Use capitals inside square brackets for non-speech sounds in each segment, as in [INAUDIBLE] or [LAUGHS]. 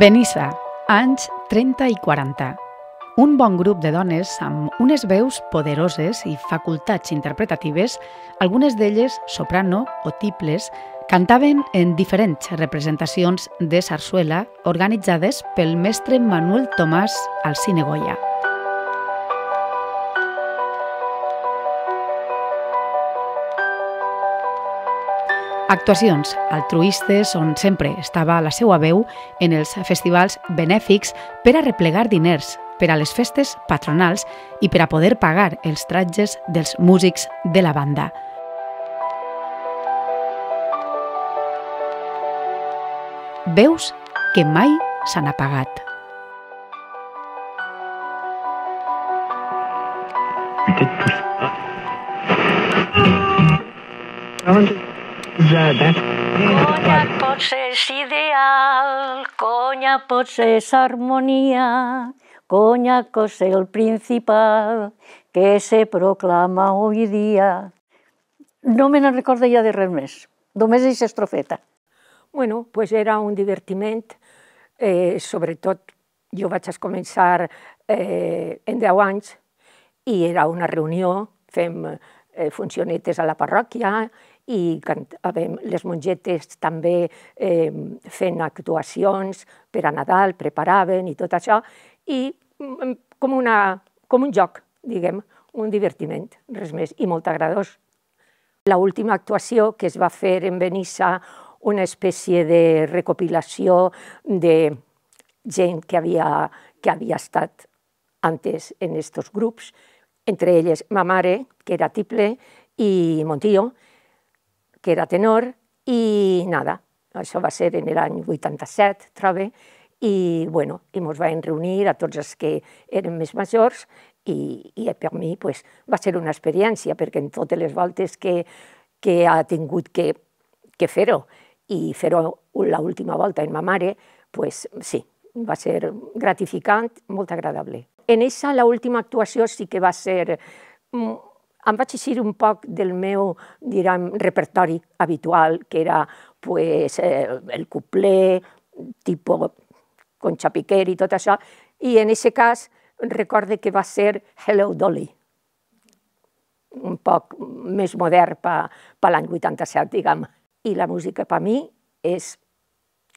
Benissa, anys 30 i 40. Un bon grup de dones amb unes veus poderoses i facultats interpretatives, algunes d'elles soprano o tiples, cantaven en diferents representacions de sarsuela organitzades pel mestre Manuel Tomàs al Cine Goya. Actuacions altruistes on sempre estava la seva veu en els festivals benèfics per a replegar diners per a les festes patronals i per a poder pagar els tratges dels músics de la banda. Veus que mai s'han apagat. Aquest... tot ah. Yeah, conya pot ser ideal, conya pot ser conya pot ser el principal que se proclama avui dia. No me n'en recordo ja de res més, només és estrofeta. Bueno, pues era un divertiment, eh, sobretot jo vaig començar eh, en 10 anys i era una reunió, fem eh, funcionetes a la parròquia i cantàvem les mongetes també eh, fent actuacions per a Nadal, preparaven i tot això, i mm, com, una, com un joc, diguem, un divertiment, res més, i molt agradós. La última actuació que es va fer en Benissa, una espècie de recopilació de gent que havia, que havia estat antes en aquests grups, entre elles ma mare, que era tiple, i Montillo, que era tenor, i nada, això va ser en l'any 87, trobe, i, bueno, i mos vam reunir a tots els que eren més majors i, i per mi pues, va ser una experiència perquè en totes les voltes que, que ha tingut que, que fer-ho i fer-ho l'última volta en ma mare, pues, sí, va ser gratificant, molt agradable. En aquesta, l'última actuació sí que va ser mm, em vaig eixir un poc del meu, diram, repertori habitual, que era pues, eh, el cuplé, tipo Concha Piquer i tot això, i en aquest cas recorde que va ser Hello Dolly, un poc més modern per pa, l'any 87, diguem. I la música per mi és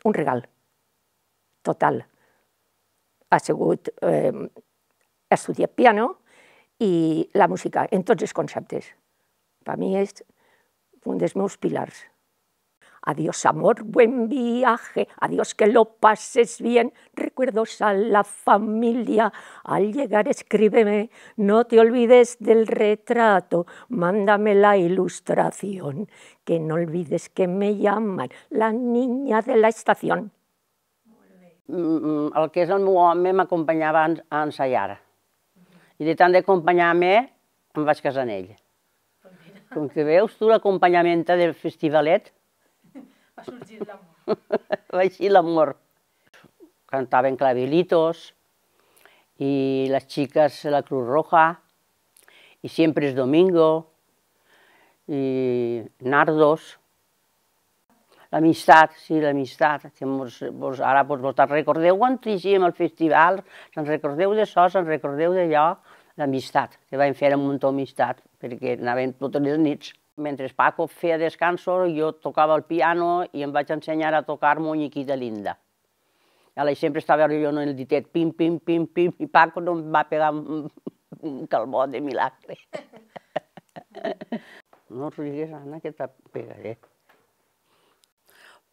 un regal total. Ha sigut... Eh, he estudiat piano, y la música, entonces tots els conceptes. Para mí es un dels pilares pilars. Adiós amor, buen viaje, adiós que lo pases bien, recuerdos a la familia, al llegar escríbeme, no te olvides del retrato, mándame la ilustración, que no olvides que me llaman la niña de la estación. Mm, mm, el que es el me me acompañaba a ensayar, I de tant d'acompanyar-me, em vaig casar amb ell. Com que veus tu l'acompanyament del festivalet? [LAUGHS] Va sorgir l'amor. [LAUGHS] Va sorgir l'amor. Cantaven clavilitos i les xiques la Cruz Roja i sempre és domingo i nardos l'amistat, sí, l'amistat, que mos, mos, ara vos, vos recordeu quan trigíem el festival, se'n recordeu de això, se'n recordeu d'allò, l'amistat, que vam fer un munt d'amistat, perquè anàvem totes les nits. Mentre Paco feia descanso, jo tocava el piano i em vaig ensenyar a tocar Moñiquita Linda. ara sempre estava jo en el ditet, pim, pim, pim, pim, i Paco no em va pegar un, un calbó de milagre. [LAUGHS] no rigues, Anna, que te pegaré.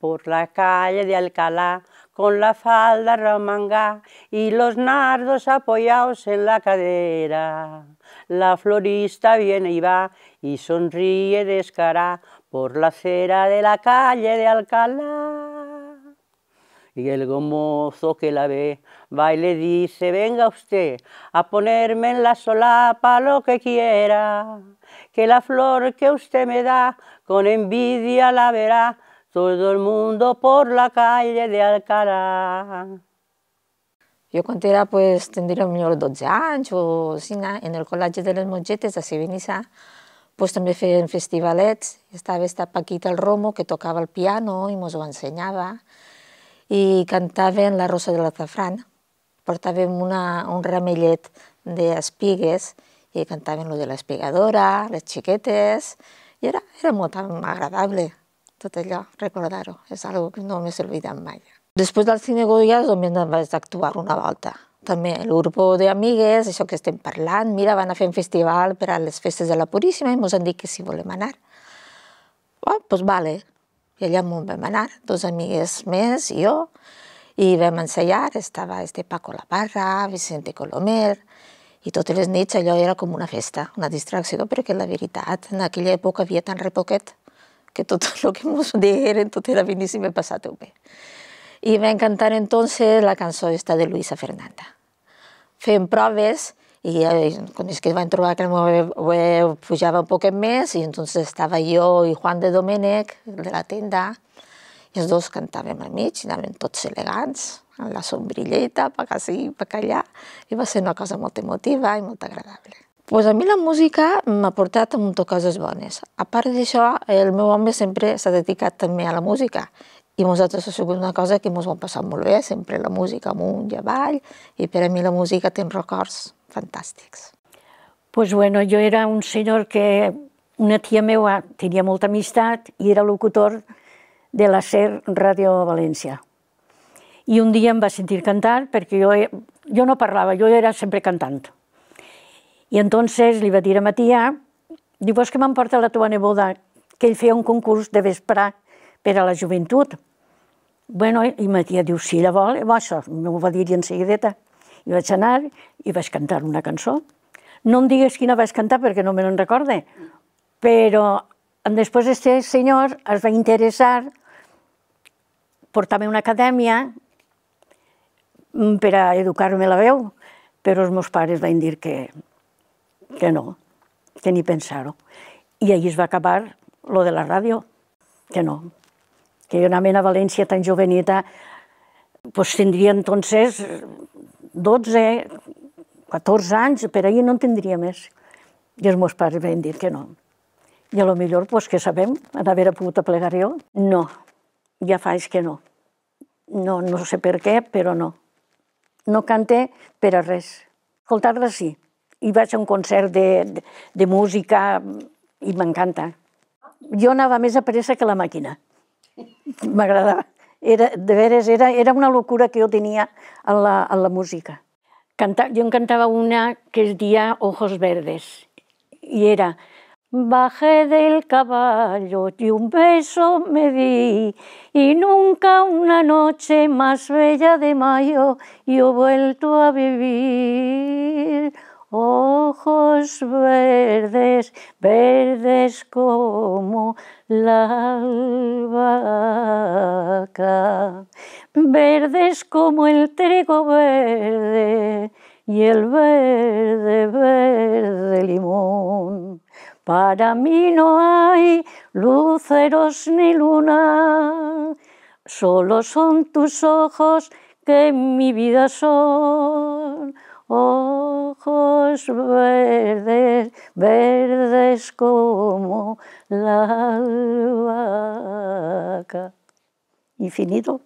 por la calle de Alcalá, con la falda ramangá y los nardos apoyados en la cadera. La florista viene y va y sonríe descará por la acera de la calle de Alcalá. Y el gomozo que la ve va y le dice, venga usted a ponerme en la solapa lo que quiera, que la flor que usted me da con envidia la verá todo el mundo por la calle de Alcalá. Yo cuando era, pues, tendría unos 12 años, en el Colegio de los Molletes de venía, pues también fui en festivales, estaba esta Paquita el Romo que tocaba el piano y nos lo enseñaba, y cantaba en La Rosa del Azafrán, portaba una, un ramellet de espigues y cantaba lo de la espigadora, las chiquetes, y era, era muy agradable. tot allò, recordar-ho, és una que no m'he oblidat mai. Després del cine Goya també vaig actuar una volta. També el grup d'amigues, això que estem parlant, mira, van a fer un festival per a les festes de la Puríssima i ens han dit que si volem anar. Bueno, pues doncs vale. I allà m'ho vam anar, dos amigues més i jo, i vam ensenyar, estava este Paco La Parra, Vicente Colomer, i totes les nits allò era com una festa, una distracció, perquè la veritat, en aquella època havia tan repoquet poquet que tot [LAUGHS] lo que hemos de Herento Teravinísima he passat bé. I va a entonces la cançó esta de Luisa Fernanda. Fem proves i quan és que van trobar que ho eh, pujava un poc més i entonces estava jo i Juan de Domènec de la tenda i els dos cantàvem al mig, anàvem tots elegants, amb la sombrilleta, sí, pa que allà, i va ser una cosa molt emotiva i molt agradable pues a mi la música m'ha portat un munt de coses bones. A part d'això, el meu home sempre s'ha dedicat també a la música i nosaltres ha sigut una cosa que ens ho hem passat molt bé, sempre la música amunt i avall, i per a mi la música té records fantàstics. Pues bueno, jo era un senyor que una tia meva tenia molta amistat i era locutor de la SER Ràdio València. I un dia em va sentir cantar perquè jo, jo no parlava, jo era sempre cantant. Y entonces li va dir a Matià, diu, vols que m'emporta la teva neboda, que ell feia un concurs de vesprà per a la joventut. Bueno, i Matià diu, sí, la vol, això, m'ho va dir en seguideta. I vaig anar i vaig cantar una cançó. No em digues quina vaig cantar perquè no me n'en recorde, però després aquest senyor es va interessar, portar-me una acadèmia mm, per a educar-me la veu, però els meus pares van dir que que no, que ni pensar-ho. I allà es va acabar lo de la ràdio, que no, que jo anava a València tan jovenita, pues tindria entonces 12, 14 anys, per allà no en tindria més. I els meus pares van dir que no. I a lo millor, pues, que sabem, en haver pogut aplegar jo, no, ja fa anys que no. No, no sé per què, però no. No cante per a res. Escoltar-la sí, i vaig a un concert de, de, de música i m'encanta. Jo anava més a pressa que la màquina. M'agradava. Era, de veres, era, era una locura que jo tenia en la, en la música. Canta, jo en cantava una que es dia Ojos Verdes i era Bajé del caballo y un beso me di, y nunca una noche más bella de mayo yo he vuelto a vivir. ojos verdes, verdes como la albahaca, verdes como el trigo verde y el verde, verde limón. Para mí no hay luceros ni luna, solo son tus ojos que en mi vida son ojos verdes, verdes como la albahaca. Infinito.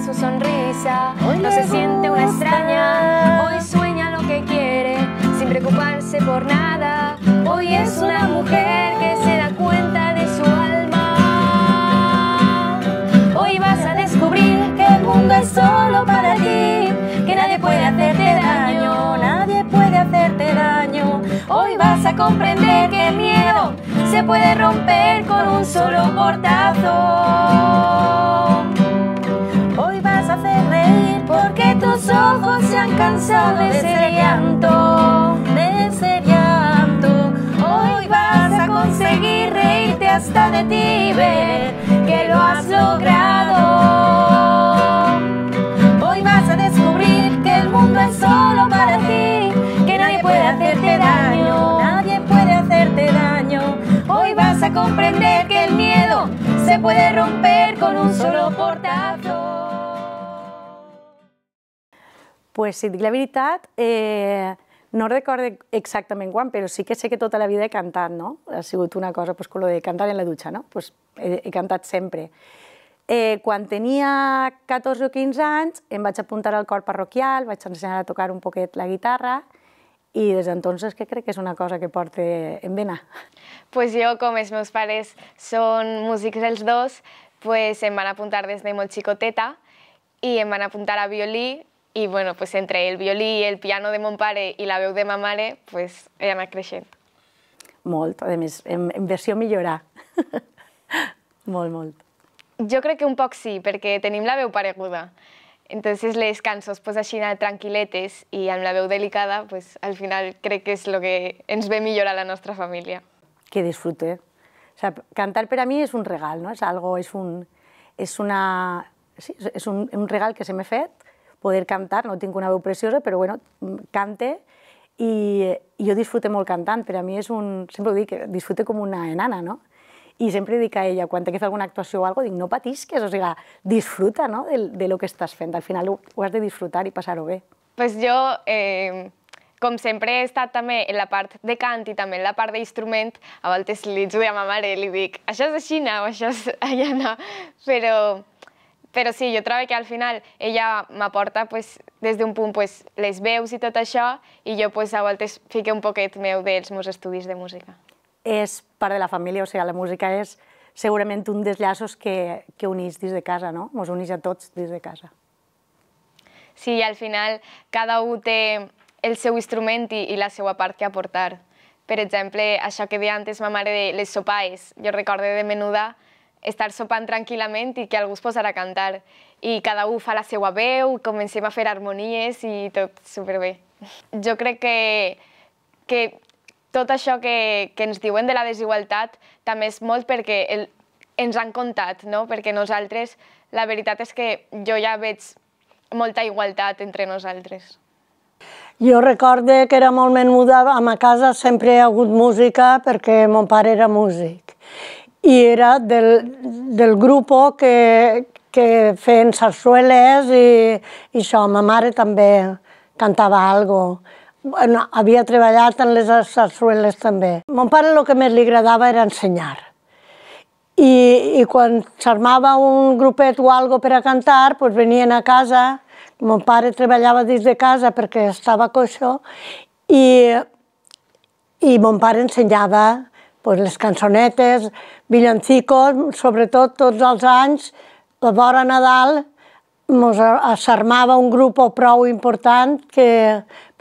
su sonrisa. Hoy no se siente una extraña, hoy sueña lo que quiere, sin preocuparse por nada. Hoy es una mujer que se da cuenta de su alma. Hoy vas a descubrir que el mundo es solo para ti, que nadie puede hacerte daño, nadie puede hacerte daño. Hoy vas a comprender que el miedo se puede romper con un solo portazo. Que tus ojos se han cansado de ese llanto, de ese llanto. Hoy vas a conseguir reírte hasta de ti, ver que lo has logrado. Hoy vas a descubrir que el mundo es solo para ti, que nadie puede hacerte daño, nadie puede hacerte daño. Hoy vas a comprender que el miedo se puede romper con un solo portazo. pues, si et dic la veritat, eh, no recordo exactament quan, però sí que sé que tota la vida he cantat, no? Ha sigut una cosa, pues, com lo de cantar en la dutxa, no? Pues, he, he cantat sempre. Eh, quan tenia 14 o 15 anys em vaig apuntar al cor parroquial, vaig ensenyar a tocar un poquet la guitarra i des d'entonces que crec que és una cosa que porte en vena. Pues jo, com els meus pares són músics els dos, pues em van apuntar des de molt xicoteta i em van apuntar a violí i bueno, pues entre el violí, el piano de mon pare i la veu de ma mare, pues he anat creixent. Molt, a més, en, en versió millorar. [LAUGHS] molt, molt. Jo crec que un poc sí, perquè tenim la veu pareguda. Entonces les cançons pues, així tranquil·letes i amb la veu delicada, pues, al final crec que és el que ens ve a la nostra família. Que disfrute. O sea, cantar per a mi és un regal, no? És algo, és un, és una, sí, és un, un regal que se m'ha fet poder cantar, no tinc una veu preciosa, però bueno, cante i, i jo disfrute molt cantant, per a mi és un... sempre ho dic, disfrute com una enana, no? I sempre dic a ella, quan té que fer alguna actuació o alguna cosa, dic, no patisques, o sigui, disfruta no? de, de lo que estàs fent. Al final ho, ho has de disfrutar i passar-ho bé. Pues jo, eh, com sempre, he estat també en la part de cant i també en la part d'instrument. A vegades li ets a ma mare i li dic, això és així, no, això és allà, no. Però però sí, jo trobo que al final ella m'aporta pues, des d'un punt pues, les veus i tot això i jo pues, a voltes fique un poquet meu dels meus estudis de música. És part de la família, o sigui, la música és segurament un dels llaços que, que unís des de casa, no? Ens unís a tots des de casa. Sí, al final cada un té el seu instrument i, i la seva part que aportar. Per exemple, això que deia antes ma mare de les sopaes. Jo recordo de menuda estar sopant tranquil·lament i que algú es posarà a cantar. I cada un fa la seva veu, comencem a fer harmonies i tot superbé. Jo crec que, que tot això que, que ens diuen de la desigualtat també és molt perquè el, ens han contat, no? perquè nosaltres, la veritat és que jo ja veig molta igualtat entre nosaltres. Jo recorde que era molt menuda, a ma casa sempre hi ha hagut música perquè mon pare era músic i era del, del grup que, que feien sarsueles i, i això. Ma mare també cantava algo. Bueno, havia treballat en les sarsueles també. Mon pare el que més li agradava era ensenyar. I, i quan s'armava un grupet o algo per a cantar, pues venien a casa, mon pare treballava dins de casa perquè estava coixó, i, i mon pare ensenyava pues, les cançonetes, villancicos, sobretot tots els anys, la vora Nadal, s'armava un grup prou important, que,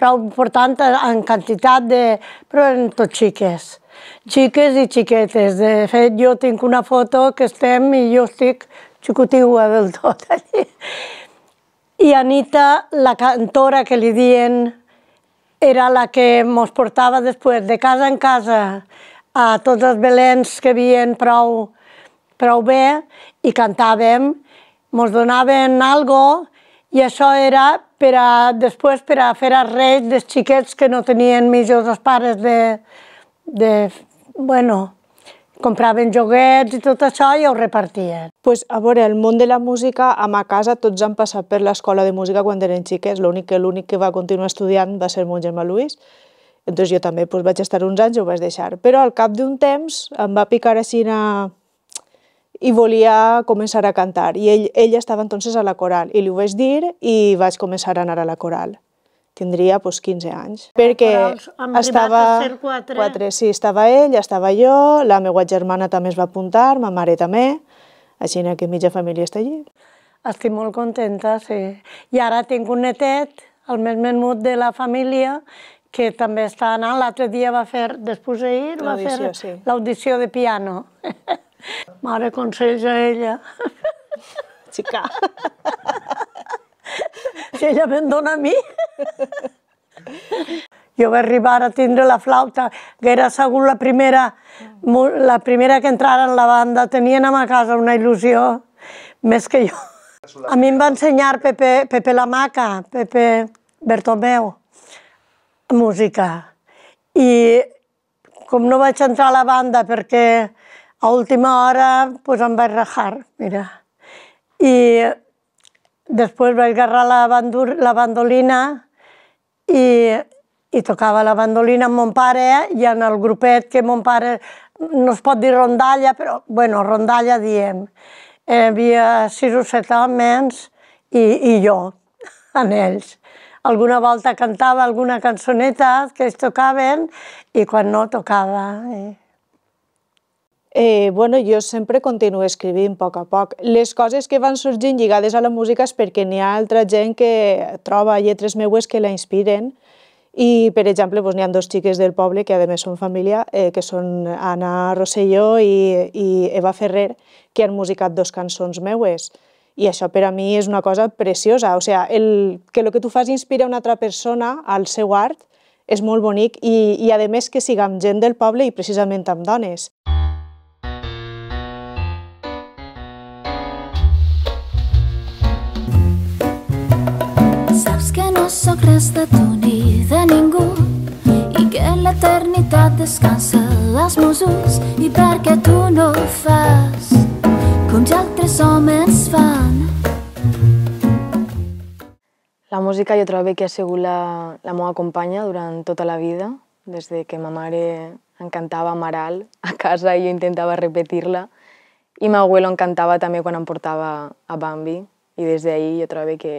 prou important en quantitat de... però eren tot xiques, xiques i xiquetes. De fet, jo tinc una foto que estem i jo estic xicotigua del tot allí. I Anita, la cantora que li dien, era la que mos portava després de casa en casa a tots els belens que havien prou, prou bé i cantàvem, ens donaven algo i això era per a, després per a fer els reis dels xiquets que no tenien millors els pares de, de bueno, compraven joguets i tot això i ho repartien. Pues, a veure, el món de la música, a ma casa tots han passat per l'escola de música quan eren xiquets, l'únic que l'únic que va continuar estudiant va ser mon germà Lluís, Entonces jo també doncs, vaig estar uns anys i ho vaig deixar. Però al cap d'un temps em va picar així a... i volia començar a cantar. I ell, ella estava entonces a la coral i li ho vaig dir i vaig començar a anar a la coral. Tindria doncs, 15 anys. Perquè estava... 4. Quatre, sí, estava ell, estava jo, la meva germana també es va apuntar, ma mare també, així que mitja família està allí. Estic molt contenta, sí. I ara tinc un netet, el més menut de la família, que també està anant. L'altre dia va fer, després d'ahir, va fer l'audició de piano. [LAUGHS] Mare, consells a ella. [LAUGHS] Xica. [LAUGHS] Si ella me'n dona a mi. Jo vaig arribar a tindre la flauta, que era segur la primera, la primera que entrara en la banda. Tenien a ma casa una il·lusió, més que jo. A mi em va ensenyar Pepe, Pepe Lamaca, Pepe Bertomeu música. I com no vaig entrar a la banda perquè a última hora pues, doncs, em vaig rajar, mira. I després vaig agarrar la, bandur, la bandolina i, i tocava la bandolina amb mon pare i en el grupet que mon pare, no es pot dir rondalla, però bueno, rondalla diem. Hi eh, havia sis o set homes i, i jo [LAUGHS] en ells alguna volta cantava alguna cançoneta que ells tocaven i quan no tocava. Eh? Eh, bueno, jo sempre continuo escrivint a poc a poc. Les coses que van sorgint lligades a la música és perquè n'hi ha altra gent que troba lletres meues que la inspiren i, per exemple, doncs, n'hi ha dos xiques del poble que, a més, són família, eh, que són Anna Rosselló i, i Eva Ferrer, que han musicat dos cançons meues i això per a mi és una cosa preciosa. O sigui, el, que el que tu fas inspira una altra persona al seu art és molt bonic i, i a més que siga amb gent del poble i precisament amb dones. Saps que no sóc res de tu ni de ningú i que l'eternitat descansa als meus ulls i perquè tu no ho fas com ja altres homes fan. La música jo trobo que ha sigut la, la meva companya durant tota la vida, des de que ma mare encantava Amaral a casa i jo intentava repetir-la, i ma abuelo encantava també quan em portava a Bambi, i des d'ahir jo trobo que,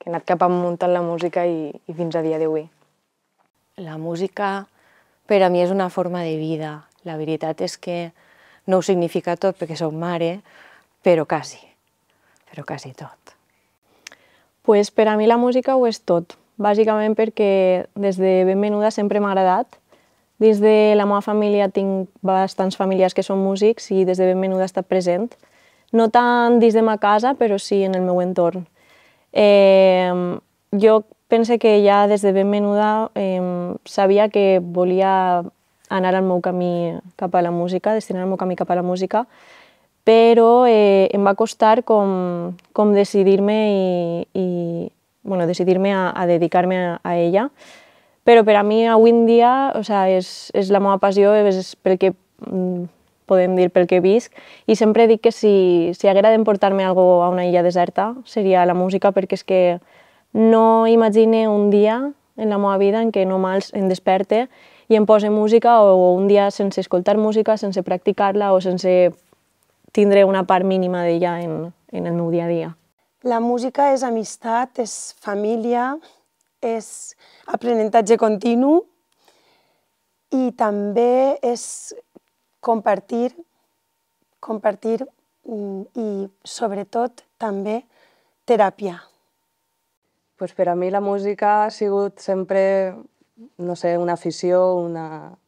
que he anat cap amunt en la música i, i fins a dia d'avui. La música per a mi és una forma de vida. La veritat és que no ho significa tot perquè sóc mare, però quasi, però quasi tot. Pues per a mi la música ho és tot, bàsicament perquè des de ben menuda sempre m'ha agradat. Dins de la meva família tinc bastants famílies que són músics i des de ben menuda ha estat present. No tant dins de ma casa, però sí en el meu entorn. Eh, jo pense que ja des de ben menuda eh, sabia que volia anar al meu camí cap a la música, destinar el meu camí cap a la música, però eh, em va costar com, com decidir-me i, i bueno, decidir-me a, a dedicar-me a, a ella, però per a mi avui en dia o sea, és, és la meva passió, és pel que mm, podem dir pel que visc, i sempre dic que si, si haguera d'emportar-me algo a una illa deserta seria la música, perquè és que no imagine un dia en la meva vida en què només em desperte i em pose música o un dia sense escoltar música, sense practicar-la o sense tindre una part mínima d'ella en, en el meu dia a dia. La música és amistat, és família, és aprenentatge continu i també és compartir, compartir mm, i sobretot també teràpia. Pues per a mi la música ha sigut sempre no sé, una afició, una,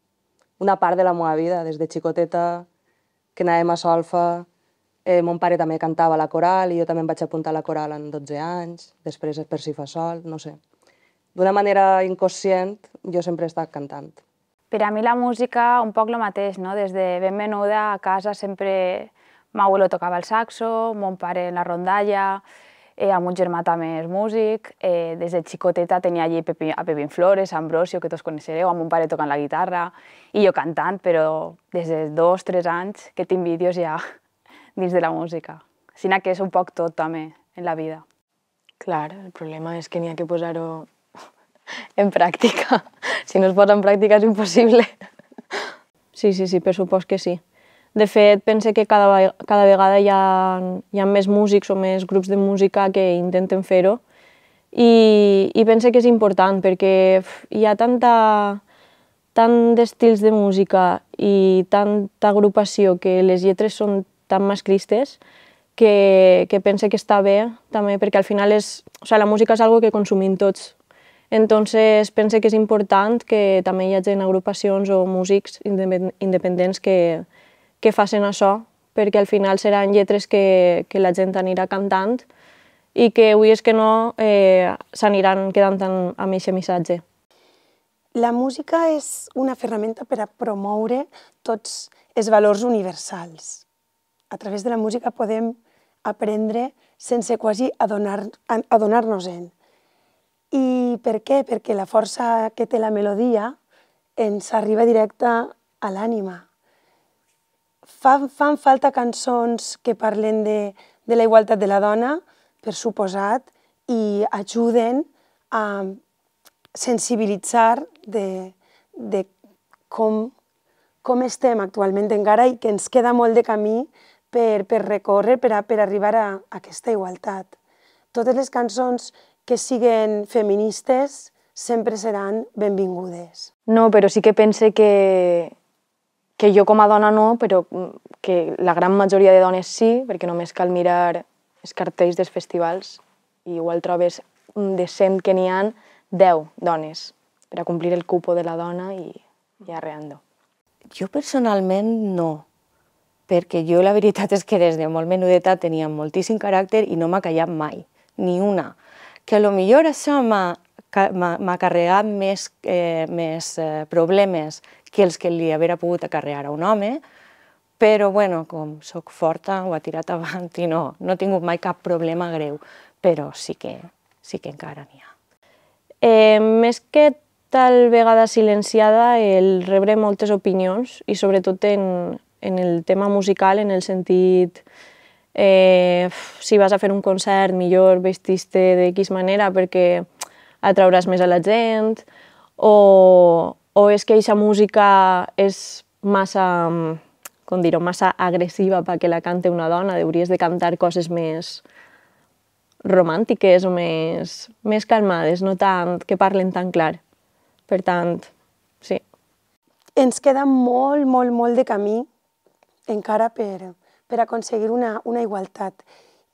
una part de la meva vida, des de xicoteta, que anàvem a solfa, eh, mon pare també cantava la coral i jo també em vaig apuntar a la coral en 12 anys, després per si fa sol, no sé. D'una manera inconscient, jo sempre he estat cantant. Per a mi la música, un poc el mateix, no? Des de ben menuda a casa sempre... Ma abuelo tocava el saxo, mon pare en la rondalla, eh, amb un germà també és músic, eh, des de xicoteta tenia allí Pepi, a Pepín Flores, a Ambrosio, que tots coneixereu, amb un pare tocant la guitarra, i jo cantant, però des de dos, tres anys que tinc vídeos ja [LAUGHS] dins de la música. Sinó que és un poc tot també en la vida. Clar, el problema és que n'hi ha que posar-ho [LAUGHS] en pràctica. Si no es posa en pràctica és impossible. Sí, sí, sí, per supost que sí. De fet, pense que cada, cada vegada hi ha, hi ha més músics o més grups de música que intenten fer-ho i, i pense que és important perquè hi ha tanta, tant d'estils de música i tanta agrupació que les lletres són tan masclistes que, que pense que està bé també perquè al final és, o sea, la música és algo que consumim tots. Entonces pense que és important que també hi hagi agrupacions o músics independents que, que facin això, perquè al final seran lletres que, que la gent anirà cantant i que avui és que no eh, s'aniran quedant amb aquest missatge. La música és una ferramenta per a promoure tots els valors universals. A través de la música podem aprendre sense quasi adonar-nos-en. Adonar I per què? Perquè la força que té la melodia ens arriba directa a l'ànima, Fan, fan falta cançons que parlen de, de la igualtat de la dona, per suposat, i ajuden a sensibilitzar de, de com, com estem actualment encara i que ens queda molt de camí per, per recórrer, per, a, per arribar a, aquesta igualtat. Totes les cançons que siguen feministes sempre seran benvingudes. No, però sí que pense que, que jo com a dona no, però mm, que la gran majoria de dones sí, perquè només cal mirar els cartells dels festivals i igual trobes de 100 que n'hi han 10 dones per a complir el cupo de la dona i, i arreando. Jo personalment no, perquè jo la veritat és que des de molt menudeta tenia moltíssim caràcter i no m'ha callat mai, ni una. Que a lo millor això m'ha carregat més, eh, més eh, problemes que els que li haguera pogut acarrear a un home, però bueno, com sóc forta, ho ha tirat avant i no, no he tingut mai cap problema greu, però sí que, sí que encara n'hi ha. Eh, més que tal vegada silenciada, el rebre moltes opinions i sobretot en, en el tema musical, en el sentit eh, si vas a fer un concert millor vestiste de X manera perquè atrauràs més a la gent o, o és que aquesta música és massa, mm, com dir-ho, massa agressiva perquè la cante una dona, hauries de cantar coses més romàntiques o més, més calmades, no tant que parlen tan clar. Per tant, sí. Ens queda molt, molt, molt de camí encara per, per aconseguir una, una igualtat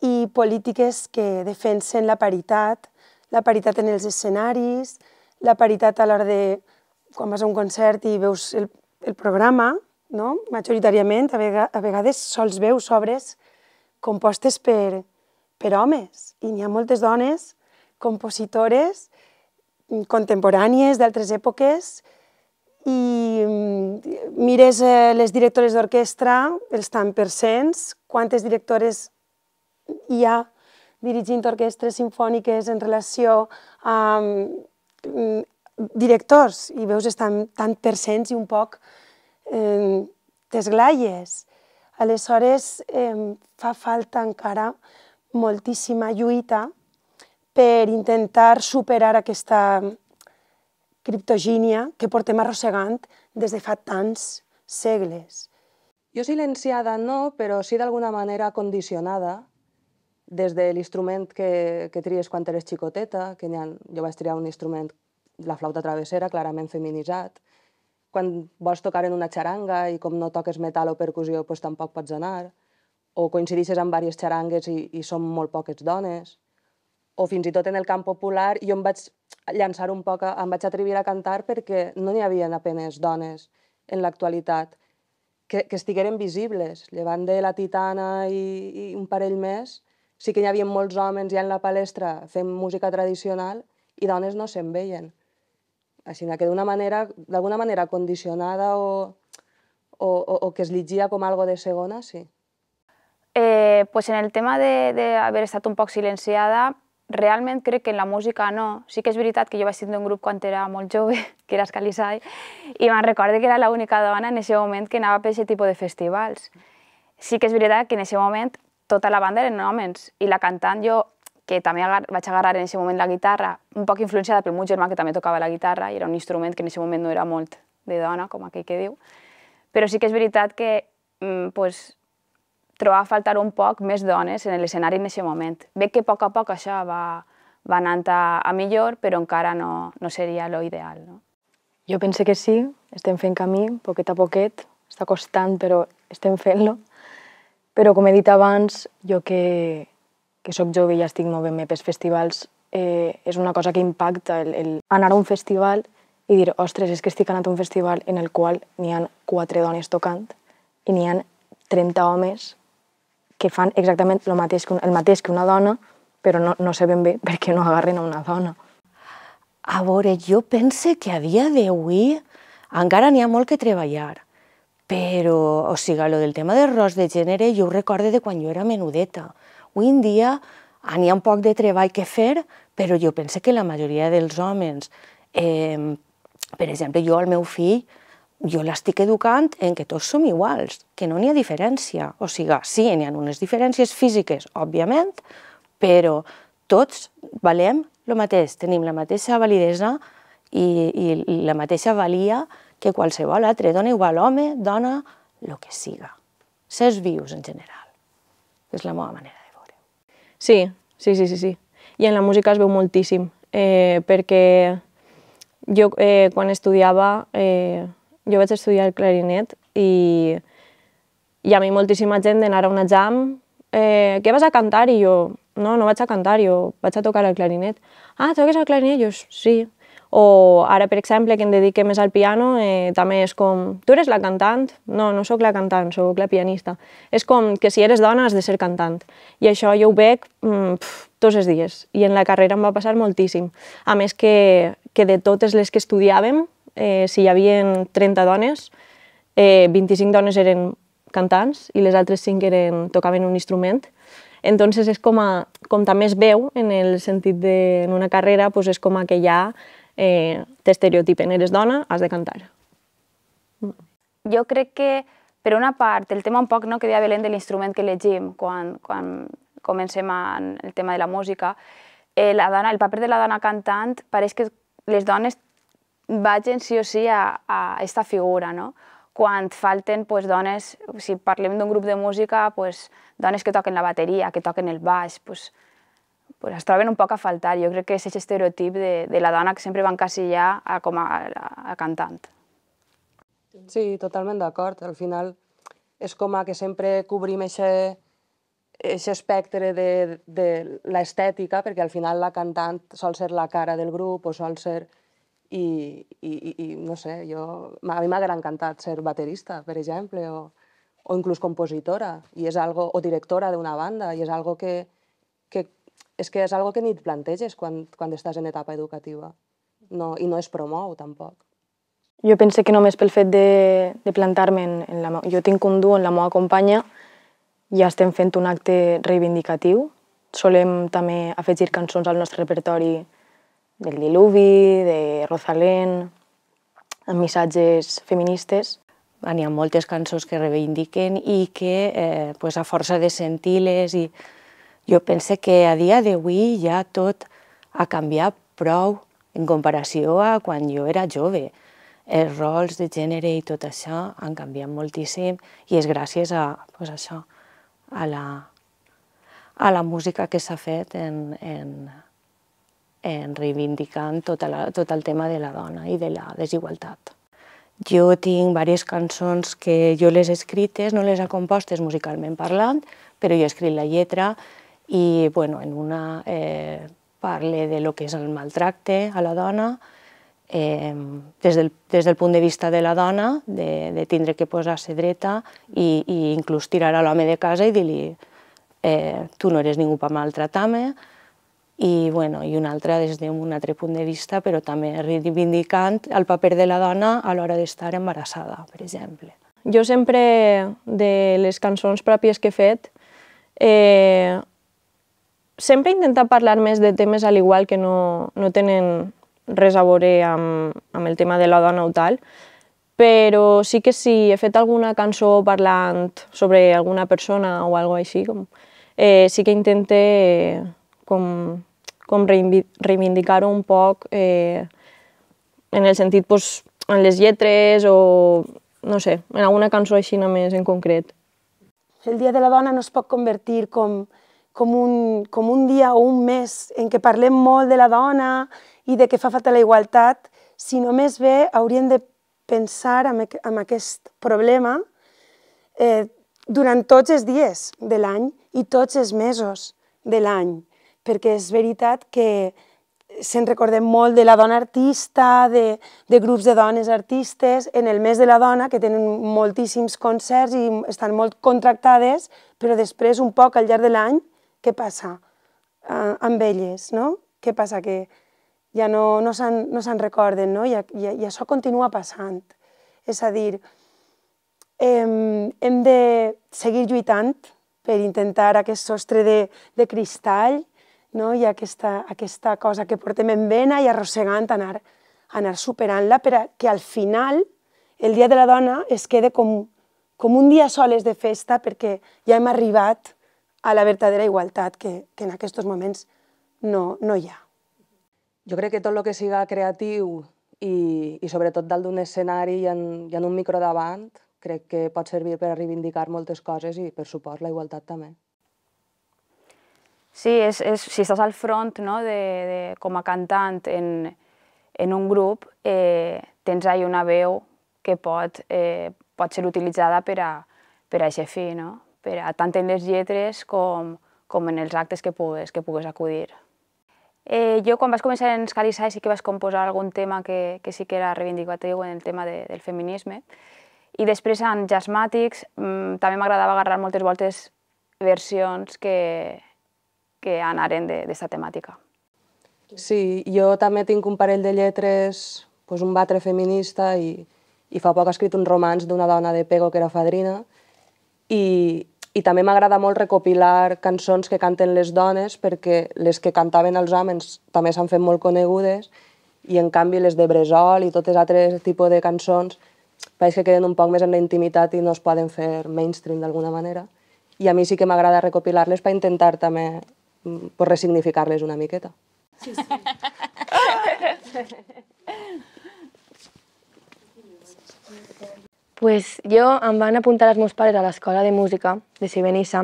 i polítiques que defensen la paritat, la paritat en els escenaris, la paritat a l'hora de quan vas a un concert i veus el, el programa, no? majoritàriament, a, vega, a vegades sols veus obres compostes per, per homes. I n'hi ha moltes dones, compositores, mm, contemporànies d'altres èpoques, i mm, mires eh, les directores d'orquestra, els tant percents, quantes directores hi ha dirigint orquestres sinfòniques en relació a directors i veus estan tan percents i un poc eh, t'esglaies. Aleshores, eh, fa falta encara moltíssima lluita per intentar superar aquesta criptogínia que portem arrossegant des de fa tants segles. Jo silenciada no, però sí d'alguna manera condicionada des de l'instrument que, que tries quan eres xicoteta, que ha, jo vaig triar un instrument la flauta travessera, clarament feminitzat. Quan vols tocar en una xaranga i com no toques metal o percussió, doncs tampoc pots anar. O coincidixes amb diverses xarangues i, i són molt poques dones. O fins i tot en el camp popular jo em vaig llançar un poc, a, em vaig atrevir a cantar perquè no n'hi havia apenes dones en l'actualitat que, que estigueren visibles. Llevant de la Titana i, i un parell més, sí que hi havia molts homes ja en la palestra fent música tradicional i dones no se'n veien sinó que d'una manera, d'alguna manera condicionada o, o, o, que es llegia com algo de segona, sí. Eh, pues en el tema d'haver estat un poc silenciada, realment crec que en la música no. Sí que és veritat que jo vaig tindre un grup quan era molt jove, [LAUGHS] que era Escalissai, i me'n recordo que era l'única dona en aquest moment que anava per aquest tipus de festivals. Sí que és veritat que en aquest moment tota la banda eren homes i la cantant jo que també vaig agarrar en aquest moment la guitarra, un poc influenciada pel meu germà, que també tocava la guitarra, i era un instrument que en aquest moment no era molt de dona, com aquell que diu, però sí que és veritat que mm, pues, trobava a faltar un poc més dones en l'escenari en aquest moment. Veig que a poc a poc això va, va anant a, a millor, però encara no, no seria lo ideal. No? Jo penso que sí, estem fent camí, poquet a poquet, està costant, però estem fent-lo. Però com he dit abans, jo que que sóc jove i ja estic movent-me pels festivals, eh, és una cosa que impacta el, el anar a un festival i dir, ostres, és que estic anant a un festival en el qual n'hi han quatre dones tocant i n'hi han 30 homes que fan exactament el mateix que, el mateix que una dona, però no, no sé ben bé per què no agarren a una dona. A veure, jo pense que a dia d'avui encara n'hi ha molt que treballar, però, o sigui, lo del tema de ros de gènere jo ho recorde de quan jo era menudeta. Avui en dia ah, n'hi ha un poc de treball que fer, però jo penso que la majoria dels homes, eh, per exemple, jo al meu fill, jo l'estic educant en que tots som iguals, que no n'hi ha diferència. O sigui, sí, n'hi ha unes diferències físiques, òbviament, però tots valem el mateix, tenim la mateixa validesa i, i la mateixa valia que qualsevol altre, dona igual home, dona, el que siga. Ses vius en general. És la meva manera. Sí, sí, sí, sí, sí. I en la música es veu moltíssim, eh, perquè jo eh, quan estudiava, eh, jo vaig estudiar el clarinet i, i a mi moltíssima gent d'anar a una jam, eh, què vas a cantar? I jo, no, no vaig a cantar, jo vaig a tocar el clarinet. Ah, toques el clarinet? Jo, sí o ara, per exemple, que em dedique més al piano, eh, també és com, tu eres la cantant? No, no sóc la cantant, sóc la pianista. És com que si eres dona has de ser cantant. I això jo ho veig mm, pf, tots els dies. I en la carrera em va passar moltíssim. A més que, que de totes les que estudiàvem, eh, si hi havia 30 dones, eh, 25 dones eren cantants i les altres 5 eren, tocaven un instrument. Entonces és com, a, com també es veu en el sentit de, en una carrera, pues és com a que ja eh, t'estereotipen, eres dona, has de cantar. Mm. Jo crec que, per una part, el tema un poc no, que deia Belén de l'instrument que llegim quan, quan comencem en el tema de la música, eh, la dona, el paper de la dona cantant pareix que les dones vagin sí o sí a, a aquesta figura, no? quan falten pues, dones, si parlem d'un grup de música, pues, dones que toquen la bateria, que toquen el baix, pues, pues es troben un poc a faltar. Jo crec que és aquest estereotip de, de la dona que sempre va encasillar a, com a, a, a cantant. Sí, totalment d'acord. Al final és com a que sempre cobrim aquest espectre de, de l'estètica, perquè al final la cantant sol ser la cara del grup o sol ser... I, i, i no sé, jo, a mi m'haguera encantat ser baterista, per exemple, o, o inclús compositora, i és algo, o directora d'una banda, i és algo que, que és que és algo que ni et planteges quan, quan estàs en etapa educativa. No, I no es promou, tampoc. Jo pense que només pel fet de, de plantar-me en, en la... Jo tinc un duo en la meva companya i ja estem fent un acte reivindicatiu. Solem també afegir cançons al nostre repertori del Diluvi, de Rosalén, amb missatges feministes. Ah, n'hi ha moltes cançons que reivindiquen i que, eh, pues a força de sentir-les i jo pense que a dia d'avui ja tot ha canviat prou en comparació a quan jo era jove. Els rols de gènere i tot això han canviat moltíssim i és gràcies a, pues, això, a, la, a la música que s'ha fet en, en, en reivindicant tot, la, tot el tema de la dona i de la desigualtat. Jo tinc diverses cançons que jo les he escrites, no les he compostes musicalment parlant, però jo he escrit la lletra i bueno, en una eh, parle de lo que és el maltracte a la dona, eh, des, del, des del punt de vista de la dona, de, de tindre que posar-se dreta i, i inclús tirar a l'home de casa i dir-li eh, tu no eres ningú per maltratar-me, i, bueno, i una altra des d'un altre punt de vista, però també reivindicant el paper de la dona a l'hora d'estar embarassada, per exemple. Jo sempre, de les cançons pròpies que he fet, eh, sempre intentar parlar més de temes al igual que no, no tenen res a veure amb, amb el tema de la dona o tal, però sí que si he fet alguna cançó parlant sobre alguna persona o alguna així, com, eh, sí que intenté eh, com, com reivindicar-ho un poc eh, en el sentit, pues, en les lletres o, no sé, en alguna cançó així només en concret. El Dia de la Dona no es pot convertir com com un, com un dia o un mes en què parlem molt de la dona i de que fa falta la igualtat, sinó més bé hauríem de pensar en, en aquest problema eh, durant tots els dies de l'any i tots els mesos de l'any, perquè és veritat que se'n recordem molt de la dona artista, de, de grups de dones artistes, en el mes de la dona, que tenen moltíssims concerts i estan molt contractades, però després, un poc al llarg de l'any, què passa eh, amb elles, no? Què passa? Que ja no, no se'n no se recorden, no? I, i, I això continua passant. És a dir, hem, hem de seguir lluitant per intentar aquest sostre de, de cristall no? i aquesta, aquesta cosa que portem en vena i arrossegant, anar, anar superant-la perquè al final el Dia de la Dona es quede com, com un dia soles de festa perquè ja hem arribat a la verdadera igualtat que, que en aquests moments no, no hi ha. Jo crec que tot el que siga creatiu i, i sobretot dalt d'un escenari i en, i en un micro davant, crec que pot servir per reivindicar moltes coses i, per suport, la igualtat també. Sí, és, és, si estàs al front no, de, de, com a cantant en, en un grup, eh, tens ahí una veu que pot, eh, pot ser utilitzada per a, per a aixer no? per a, tant en les lletres com, com en els actes que pugues, que pugues acudir. Eh, jo quan vaig començar en Escalissai sí que vaig composar algun tema que, que sí que era reivindicatiu en el tema de, del feminisme. I després en Jazzmatics mmm, també m'agradava agarrar moltes voltes versions que, que anaren d'aquesta temàtica. Sí, jo també tinc un parell de lletres, doncs un batre feminista i, i fa poc he escrit un romans d'una dona de Pego que era fadrina i, i també m'agrada molt recopilar cançons que canten les dones perquè les que cantaven els homes també s'han fet molt conegudes i en canvi les de Bresol i totes altres tipus de cançons pareix que queden un poc més en la intimitat i no es poden fer mainstream d'alguna manera. I a mi sí que m'agrada recopilar-les per intentar també mm, pues, resignificar-les una miqueta. Sí, sí. [LAUGHS] pues, jo em van apuntar els meus pares a l'escola de música de Sibenissa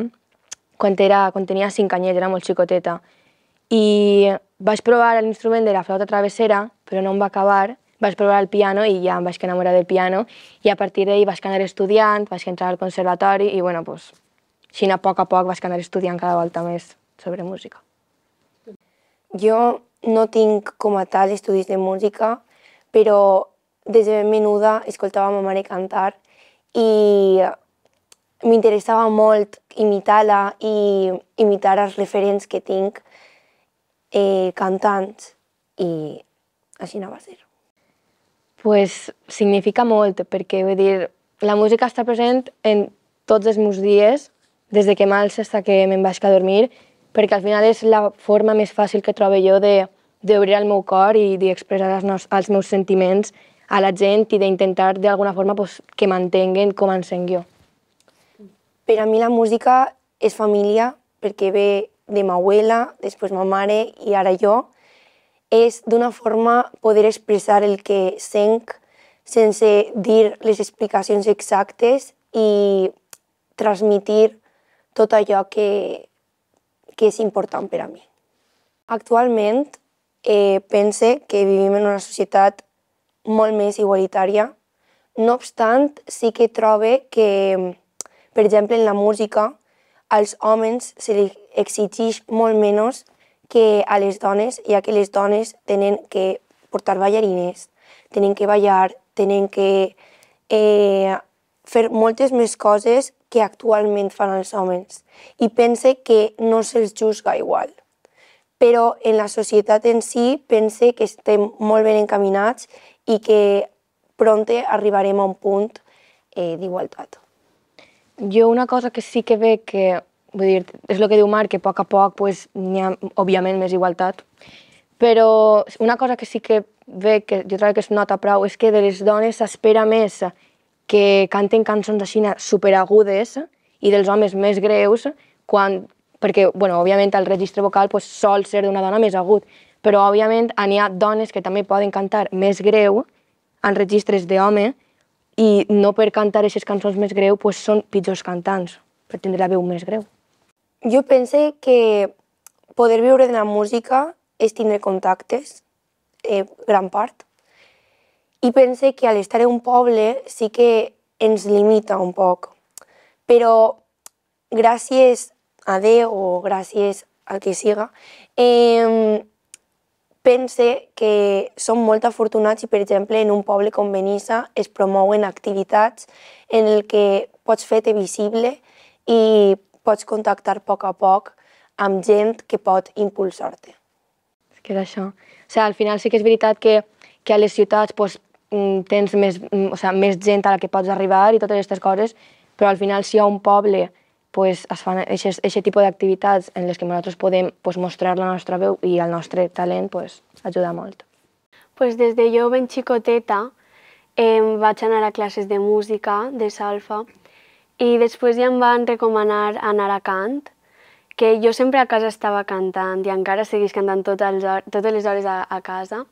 quan, era, quan tenia cinc anyets, era molt xicoteta. I vaig provar l'instrument de la flauta travessera, però no em va acabar. Vaig provar el piano i ja em vaig enamorar del piano. I a partir d'ahir vaig anar estudiant, vaig entrar al conservatori i, bueno, pues, així a poc a poc vaig anar estudiant cada volta més sobre música. Jo no tinc com a tal estudis de música, però des de menuda escoltava ma mare cantar i m'interessava molt imitar-la i imitar els referents que tinc eh, cantants i així no va ser. Pues significa molt perquè, vull dir, la música està present en tots els meus dies, des de que m'alça fins que me'n vaig a dormir, perquè al final és la forma més fàcil que trobo jo de d'obrir el meu cor i d'expressar els, els meus sentiments a la gent i d'intentar d'alguna forma pues, que mantenguen com ensenc jo. Per a mi la música és família perquè ve de ma abuela, després ma mare i ara jo. És d'una forma poder expressar el que senc sense dir les explicacions exactes i transmitir tot allò que, que és important per a mi. Actualment eh, pense que vivim en una societat molt més igualitària. No obstant, sí que trobe que, per exemple, en la música, als homes se li exigeix molt menys que a les dones, ja que les dones tenen que portar ballarines, tenen que ballar, tenen que eh, fer moltes més coses que actualment fan els homes i pense que no se'ls juzga igual. Però en la societat en si pense que estem molt ben encaminats i que pronte arribarem a un punt eh, d'igualtat. Jo una cosa que sí que veig que, vull dir, és el que diu Marc, que a poc a poc pues, n'hi ha, òbviament, més igualtat, però una cosa que sí que veig, que jo crec que es nota prou, és que de les dones s'espera més que canten cançons així superagudes i dels homes més greus, quan, perquè, bueno, òbviament, el registre vocal pues, sol ser d'una dona més agut, però òbviament n'hi ha dones que també poden cantar més greu en registres d'home i no per cantar aquestes cançons més greu pues, són pitjors cantants, per tindre la veu més greu. Jo pense que poder viure de la música és tindre contactes, eh, gran part, i pense que al estar en un poble sí que ens limita un poc, però gràcies a Déu o gràcies al que siga, eh, pense que som molt afortunats i, per exemple, en un poble com Benissa es promouen activitats en el que pots fer-te visible i pots contactar a poc a poc amb gent que pot impulsar-te. És que és això. O sigui, al final sí que és veritat que, que a les ciutats doncs, mm, tens més, mm, o sigui, més gent a la que pots arribar i totes aquestes coses, però al final si hi ha un poble pues, es fan aquest tipus d'activitats en les que nosaltres podem pues, mostrar la nostra veu i el nostre talent pues, ajuda molt. Pues des de jo ben xicoteta eh, vaig anar a classes de música, de salfa, i després ja em van recomanar anar a cant, que jo sempre a casa estava cantant i encara seguís cantant totes, totes les hores a, a casa.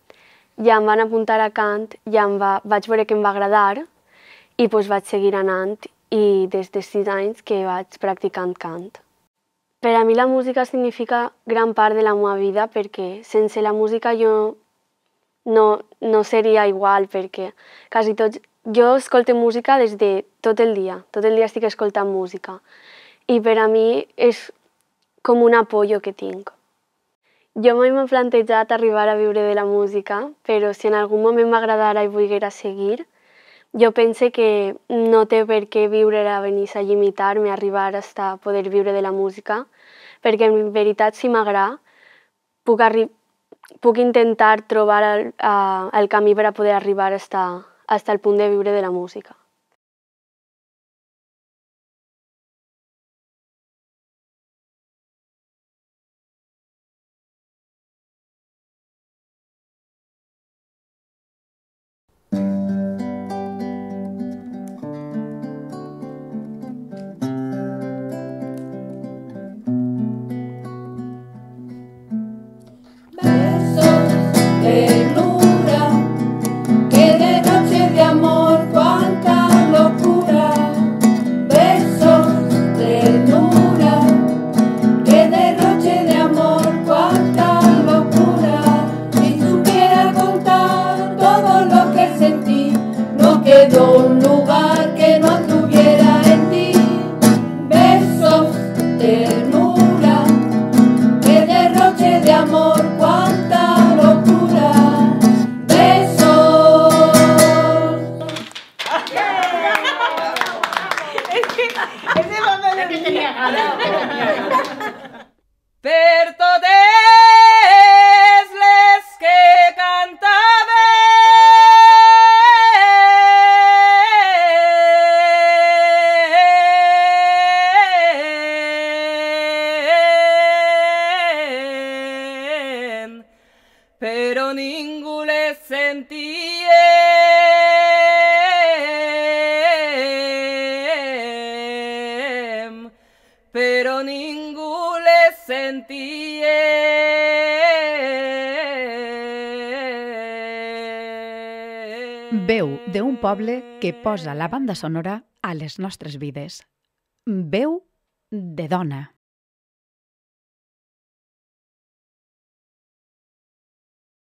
Ja em van apuntar a cant, ja em va, vaig veure que em va agradar i doncs vaig seguir anant i des de 6 anys que vaig practicant cant. Per a mi la música significa gran part de la meva vida perquè sense la música jo no, no seria igual perquè quasi tots... Jo escolto música des de tot el dia, tot el dia estic escoltant música i per a mi és com un apoyo que tinc. Jo mai m'he plantejat arribar a viure de la música, però si en algun moment m'agradara i volguera seguir, jo pense que no té per què viure a Benissa limitar-me, arribar a poder viure de la música, perquè en veritat si m'agrada puc, puc intentar trobar el, a, el camí per a poder arribar a estar, al punt de viure de la música. they don't poble que posa la banda sonora a les nostres vides. Veu de dona.